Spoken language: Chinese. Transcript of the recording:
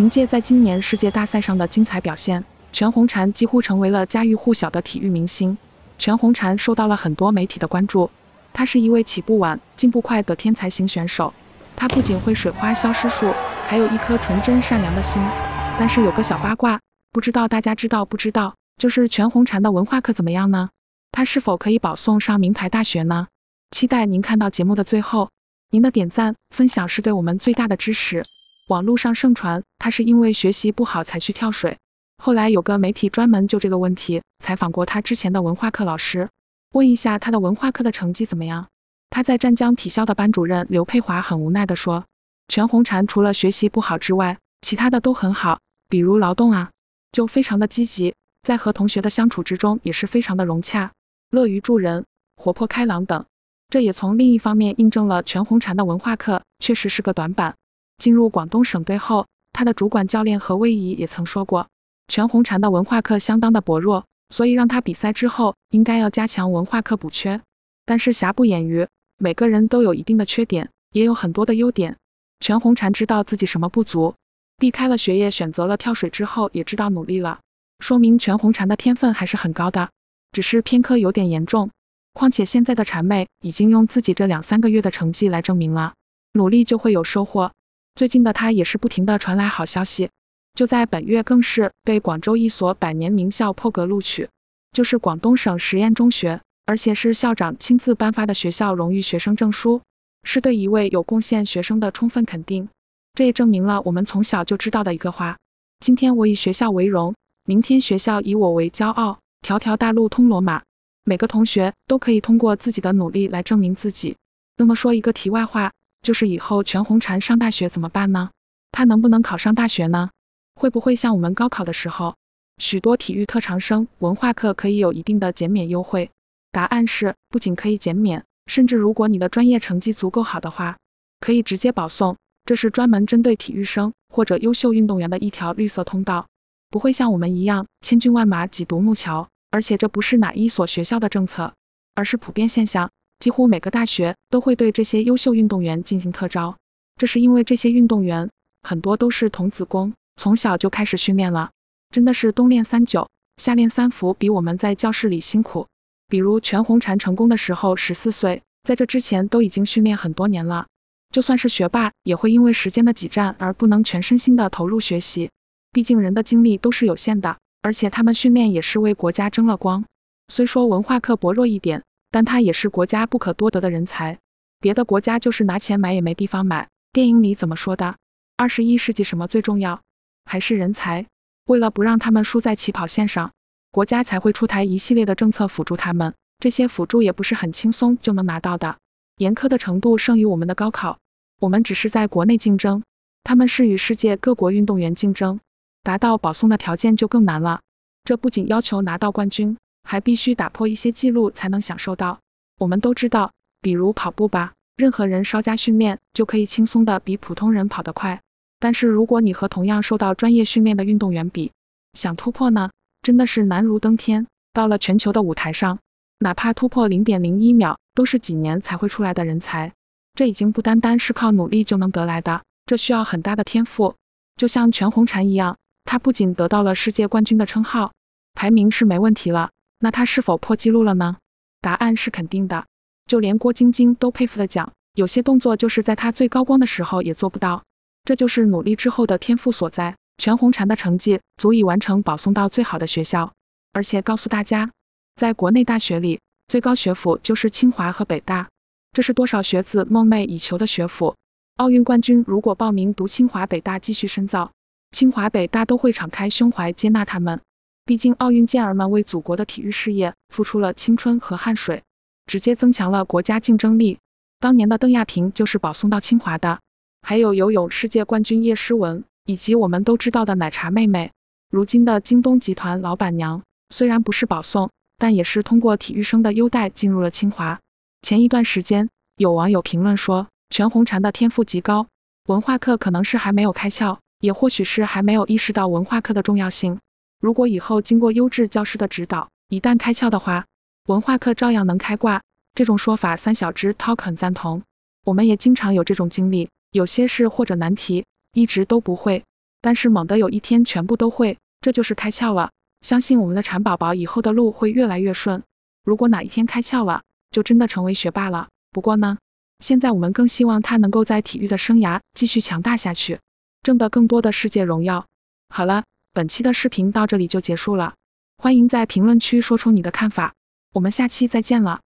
凭借在今年世界大赛上的精彩表现，全红婵几乎成为了家喻户晓的体育明星。全红婵受到了很多媒体的关注，她是一位起步晚、进步快的天才型选手。她不仅会水花消失术，还有一颗纯真善良的心。但是有个小八卦，不知道大家知道不知道，就是全红婵的文化课怎么样呢？她是否可以保送上名牌大学呢？期待您看到节目的最后，您的点赞、分享是对我们最大的支持。网络上盛传他是因为学习不好才去跳水，后来有个媒体专门就这个问题采访过他之前的文化课老师，问一下他的文化课的成绩怎么样。他在湛江体校的班主任刘佩华很无奈地说，全红婵除了学习不好之外，其他的都很好，比如劳动啊，就非常的积极，在和同学的相处之中也是非常的融洽，乐于助人，活泼开朗等。这也从另一方面印证了全红婵的文化课确实是个短板。进入广东省队后，他的主管教练何威仪也曾说过，全红婵的文化课相当的薄弱，所以让他比赛之后，应该要加强文化课补缺。但是瑕不掩瑜，每个人都有一定的缺点，也有很多的优点。全红婵知道自己什么不足，避开了学业，选择了跳水之后，也知道努力了，说明全红婵的天分还是很高的，只是偏科有点严重。况且现在的婵妹已经用自己这两三个月的成绩来证明了，努力就会有收获。最近的他也是不停的传来好消息，就在本月更是被广州一所百年名校破格录取，就是广东省实验中学，而且是校长亲自颁发的学校荣誉学生证书，是对一位有贡献学生的充分肯定。这也证明了我们从小就知道的一个话，今天我以学校为荣，明天学校以我为骄傲。条条大路通罗马，每个同学都可以通过自己的努力来证明自己。那么说一个题外话。就是以后全红婵上大学怎么办呢？她能不能考上大学呢？会不会像我们高考的时候，许多体育特长生文化课可以有一定的减免优惠？答案是，不仅可以减免，甚至如果你的专业成绩足够好的话，可以直接保送。这是专门针对体育生或者优秀运动员的一条绿色通道，不会像我们一样千军万马挤独木桥。而且这不是哪一所学校的政策，而是普遍现象。几乎每个大学都会对这些优秀运动员进行特招，这是因为这些运动员很多都是童子功，从小就开始训练了，真的是冬练三九，夏练三伏，比我们在教室里辛苦。比如全红婵成功的时候十四岁，在这之前都已经训练很多年了。就算是学霸，也会因为时间的挤占而不能全身心的投入学习，毕竟人的精力都是有限的，而且他们训练也是为国家争了光。虽说文化课薄弱一点。但他也是国家不可多得的人才，别的国家就是拿钱买也没地方买。电影里怎么说的？二十一世纪什么最重要？还是人才。为了不让他们输在起跑线上，国家才会出台一系列的政策辅助他们，这些辅助也不是很轻松就能拿到的，严苛的程度胜于我们的高考。我们只是在国内竞争，他们是与世界各国运动员竞争，达到保送的条件就更难了。这不仅要求拿到冠军。还必须打破一些记录才能享受到。我们都知道，比如跑步吧，任何人稍加训练就可以轻松的比普通人跑得快。但是如果你和同样受到专业训练的运动员比，想突破呢，真的是难如登天。到了全球的舞台上，哪怕突破零点零一秒，都是几年才会出来的人才。这已经不单单是靠努力就能得来的，这需要很大的天赋。就像全红婵一样，她不仅得到了世界冠军的称号，排名是没问题了。那他是否破纪录了呢？答案是肯定的，就连郭晶晶都佩服的讲，有些动作就是在他最高光的时候也做不到，这就是努力之后的天赋所在。全红婵的成绩足以完成保送到最好的学校，而且告诉大家，在国内大学里，最高学府就是清华和北大，这是多少学子梦寐以求的学府。奥运冠军如果报名读清华北大继续深造，清华北大都会敞开胸怀接纳他们。毕竟奥运健儿们为祖国的体育事业付出了青春和汗水，直接增强了国家竞争力。当年的邓亚萍就是保送到清华的，还有游泳世界冠军叶诗文，以及我们都知道的奶茶妹妹。如今的京东集团老板娘虽然不是保送，但也是通过体育生的优待进入了清华。前一段时间，有网友评论说，全红婵的天赋极高，文化课可能是还没有开窍，也或许是还没有意识到文化课的重要性。如果以后经过优质教师的指导，一旦开窍的话，文化课照样能开挂。这种说法，三小只 t a l k 很赞同，我们也经常有这种经历，有些事或者难题，一直都不会，但是猛地有一天全部都会，这就是开窍了。相信我们的蚕宝宝以后的路会越来越顺，如果哪一天开窍了，就真的成为学霸了。不过呢，现在我们更希望他能够在体育的生涯继续强大下去，挣得更多的世界荣耀。好了。本期的视频到这里就结束了，欢迎在评论区说出你的看法，我们下期再见了。